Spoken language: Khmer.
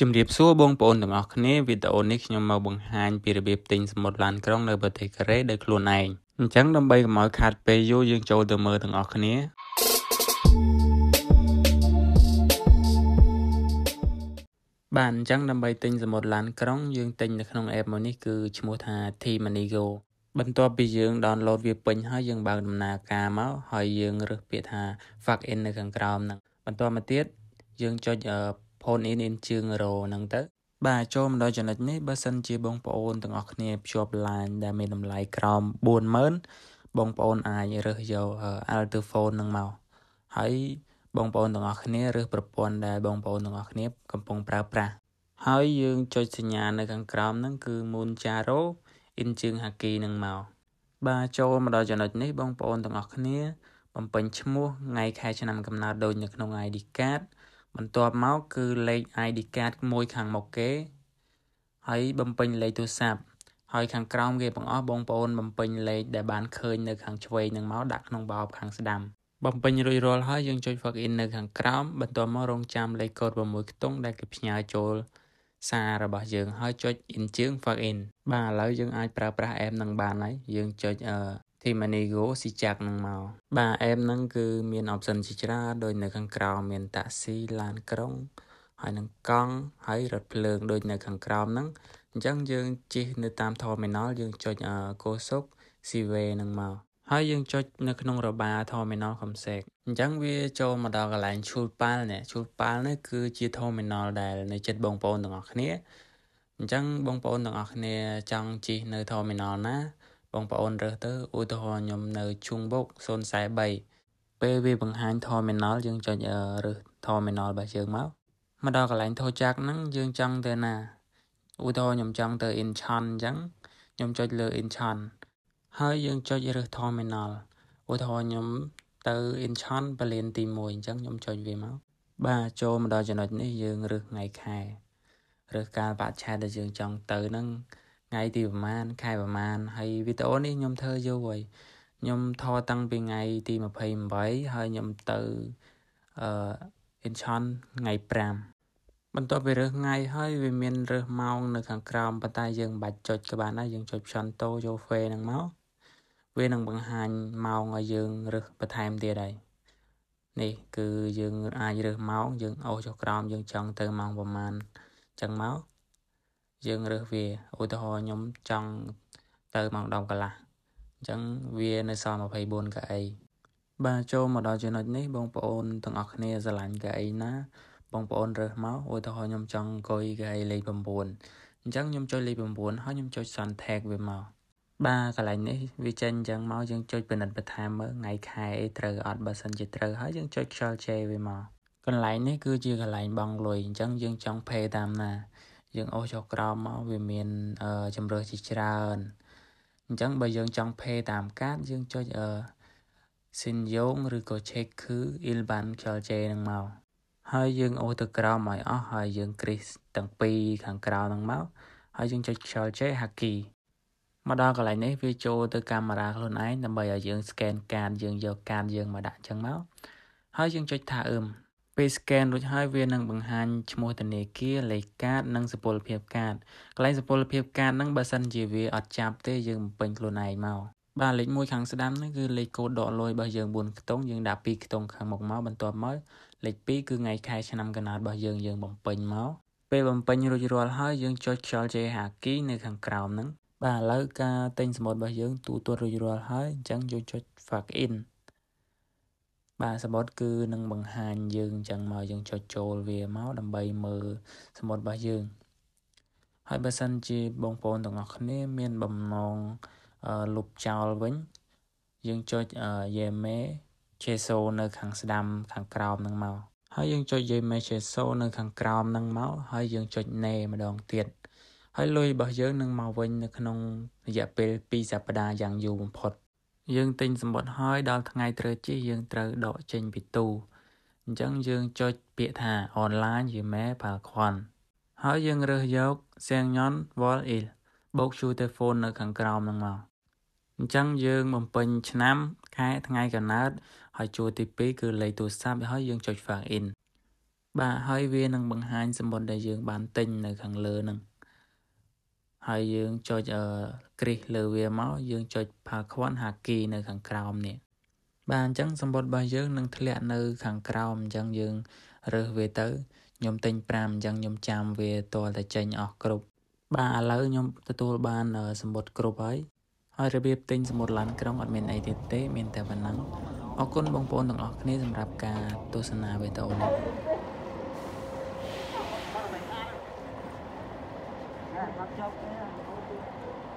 ជំរាបសួរបងប្អូនទាំងអស់គ្នាវីដេអូនេះខ្ញុំមកបង្ហាញពីរបៀបទិញសមុទ្រឡានក្រុង នៅ ប្រទេសកូរ៉េដោយខ្លួនឯងអញ្ចឹងដើម្បីកុំឲ្យខាតពេលយូរយើងចូលទៅមើលទាំងអស់គ្នាបាទអញ្ចឹងដើម្បីទិញសមុទ្រឡាន ក្រុងយើងទិញនៅក្នុង app មួយនេះគឺឈ្មោះថា T-Manigo បន្ទាប់ពីយើង download វាពេញហើយយើងបើកដំណើរការមកហើយយើងរើសពាក្យថា Fuck in នៅខាងក្រោមហ្នឹងបន្ទាប់មកទៀតយើងចុចផូនអ៊ីនអ៊ីនជើងរោហ្នឹងទៅបាទចូលមកដល់ចំណុចនេះបើសិនជាបងប្អូនទាំងអស់គ្នាភ្ជាប់ឡានដែលមានតម្លៃក្រោម40000បងប្អូនអាចរើសយក Altophone ហ្នឹងមកហើយ បងប្អូនទាំងអស់គ្នារើសប្រព័ន្ធដែលបងប្អូនទាំងអស់គ្នាកំពុងប្រើប្រាស់ហើយយើងចុចសញ្ញានៅខាងក្រោមហ្នឹងគឺ Monjaro in ជើង Haki ហ្នឹងមកបាទចូលមកដល់ចំណុចនេះបងប្អូនទាំងអស់គ្នាបំពេញឈ្មោះថ្ងៃខែឆ្នាំកំណើតដូចនៅក្នុង ID card បន្ទាប់មកគឺលេខ ID card មួយខាងមុខគេហើយបំពេញលេខទូរស័ព្ទហើយខាងក្រោមគេបងអស់បងប្អូនបំពេញលេខដែលបានឃើញនៅខាងឆ្វេងនឹងមកដាក់ក្នុងបោបខាងស្ដាំបំពេញរួចរាល់ហើយយើងចុច log in នៅខាងក្រោមបន្ទាប់មករងចាំលេខកូដ6ខ្ទង់ដែលគេផ្ញើចូល សាររបស់យើងហើយចុច in ជើង log in បាទឥឡូវយើងអាចប្រើប្រាស់ app នឹងបានហើយយើងចុចធីម៉ានីហ្គោស៊ីចាក់នឹងមកបាទអេមហ្នឹងគឺមាន option ជាច្រើនដូចនៅខាងក្រោមមានតាក់ស៊ីឡានក្រុង ហើយនឹងកង់ហើយរថភ្លើងដូចនៅខាងក្រោមហ្នឹងអញ្ចឹងយើងជិះនៅតាម terminal យើងចុចកោសុក Seaway នឹងមកហើយយើងចុចនៅក្នុងរបា terminal កំសែកអញ្ចឹងវាចូលមកដល់កន្លែងឈូលប៉ាល់នេះឈូលប៉ាល់នេះគឺជា terminal ដែលនៅចិត្តបងប្អូនទាំងអស់គ្នាអញ្ចឹងបងប្អូនទាំងអស់គ្នា ចង់ជិះនៅ terminal ណាបងប្អូនរើសទៅឧទាហរណ៍ខ្ញុំនៅជុងបុក043ពេលវាបង្ហាញ terminal យើងចុចរើស terminal របស់យើងមកមកដល់កន្លែង tow jack ហ្នឹងយើងចង់ទៅណាឧទាហរណ៍ខ្ញុំចង់ទៅ Incheon អញ្ចឹងខ្ញុំចុចលើ Incheon ហើយយើងចុចរើស terminal ឧទាហរណ៍ខ្ញុំទៅ Incheon បលានទី1អញ្ចឹងខ្ញុំចុចវាមកបាទចូលមកដល់ចំណុចនេះយើងរើសថ្ងៃខែរើសកាលបាក់ឆែតដែលយើងចង់ទៅហ្នឹងថ្ងៃទីប្រហែលខែប្រហែលហើយវីដេអូនេះខ្ញុំធ្វើយូរហើយខ្ញុំថតតាំងពីថ្ងៃទី28ហើយខ្ញុំទៅអឺ Incheon ថ្ងៃ5បន្ទាប់ពីរើសថ្ងៃហើយវាមានរើសម៉ោងនៅខាងក្រោមប៉ុន្តែយើងមិនបាច់ចុចក៏បានដែរយើងចុចផ្ចន់តូចូលហ្វេហ្នឹងមកវានឹងបង្ហាញម៉ោងឲ្យយើងរើសបន្ថែមទៀតហើយនេះគឺយើងអាចរើសម៉ោងយើង អូសចុះក្រោមយើងចង់ទៅម៉ោងប្រហែលចឹងមកយើងរើសវាឧទាហរណ៍ខ្ញុំចង់ទៅម៉ោង10កន្លះអញ្ចឹងវានៅសល់24កៅអីបាទចូលមកដល់ចំណុចនេះ បងប្អូនទាំងអស់គ្នាស្រឡាញ់កៅអីណា បងប្អូនរើសមកឧទាហរណ៍ខ្ញុំចង់អង្គុយកៅអីលេខ9អញ្ចឹងខ្ញុំចុចលេខ9ហើយខ្ញុំចុច Sun Tag វាមកបាទកន្លែងនេះវាចេញអញ្ចឹងមកយើងចុចពិនិត្យបន្ថែមមើលថ្ងៃខែអីត្រូវអត់បើសិនជាត្រូវហើយយើងចុចខ្យល់ជេវាមកកន្លែងនេះគឺជាកន្លែងបងលុយអញ្ចឹងយើងចង់ pay តាមណាយើងអូសចុះក្រោមមកវាមានជំរើសជាច្រើនអញ្ចឹងបើយើងចង់ផេតាមកាតយើងចុចអឺស៊ីនយងឬក៏ឆេកគឺអ៊ីលបានខ្យល់ជេនឹងមកហើយយើងអូសទៅក្រោមឲ្យអស់ហើយយើងគ្រីសទាំងពីរខាងក្រៅនឹងមកហើយយើងចុចខ្យល់ជេហាគីមកដល់កន្លែងនេះវាចូលទៅកាមេរ៉ាខ្លួនឯងដើម្បីឲ្យយើង scan កាតយើងយកកាតយើងមកដាក់ចឹងមកហើយយើងចុចថាអឹមពេល scan រួចហើយវានឹងបង្ហាញឈ្មោះធនាគារលេខកាត និងសុពលភាពកាតកន្លែងសុពលភាពកាតហ្នឹងបើសិនជាវាអត់ចាប់ទេយើងបំពេញខ្លួនឯងមកបាទលេខ1ខាងស្ដាំហ្នឹងគឺលេខកូដដកលុយរបស់យើង4ខ្ទង់យើងដាក់2ខ្ទង់ខាងមុខមកបន្ទាប់មកលេខ2គឺថ្ងៃខែឆ្នាំកណ្ដាលរបស់យើងយើងបំពេញមកពេលបំពេញរួចរាល់ហើយយើងចុចខ្យល់ JHK នៅ ខាងក្រោមហ្នឹងបាទឥឡូវការទិញសមុទ្ររបស់យើងទូទាត់រួចរាល់ហើយអញ្ចឹងយើងចុច Fuck in បាទសមុទ្រគឺនឹងបង្ហាញយើងអញ្ចឹងមកយើងចុចចូលវាមកដើម្បីមើលសមុទ្ររបស់យើង ហើយបើសិនជាបងប្អូនទាំងអស់គ្នា មានបំណងលុបចោលវិញ យើងចុចយេមេឆេសូនៅ ខាងស្ដាំខាងក្រោមហ្នឹងមកហើយយើងចុចយេមេឆេសូនៅខាងក្រោមហ្នឹងមកហើយយើងចុចណេម្ដងទៀតហើយលុយរបស់យើងនឹងមកវិញ នៅក្នុងរយៈពេល2សប្ដាហ៍យ៉ាងយូរបំផុតយើងទិញសម្បត្តិហើយដល់ថ្ងៃត្រូវជិះយើងត្រូវដកចេញពីទូអញ្ចឹងយើងចុចពាក្យថា online yeme palkwan ហើយយើងរើសយក seongyeon wall il បូក shooter phone នៅ ខាងក្រោមហ្នឹងមកអញ្ចឹងយើងបំពេញឆ្នាំ ខែថ្ងៃកំណើតហើយជួរទី2គឺលេខទូរស័ព្ទហើយយើងចុច sign in បាទហើយវានឹងបង្ហាញ សម្បត្តិដែលយើង បានទិញនៅខាងលើហ្នឹងហើយយើងចុចគ្រីសលើវាមកយើងចុច Paragon Haki នៅខាងក្រោមនេះបាទអញ្ចឹងសម្បត្តិរបស់យើងនឹងធ្លាក់នៅ ខាងក្រោមអញ្ចឹងយើងរើសវាទៅខ្ញុំទិញ5អញ្ចឹងខ្ញុំចាំវាតលតែចេញអស់គ្រប់បាទឥឡូវខ្ញុំទទួលបាន សម្បត្តិគ្រប់ហើយហើយរបៀបទិញសម្បត្តិឡានក្រុងអត់មានអីទៀតទេ មានតែប៉ុណ្ណឹងអរគុណបងប្អូនទាំងអស់គ្នាសម្រាប់ការទស្សនាវីដេអូនេះ Hãy subscribe cho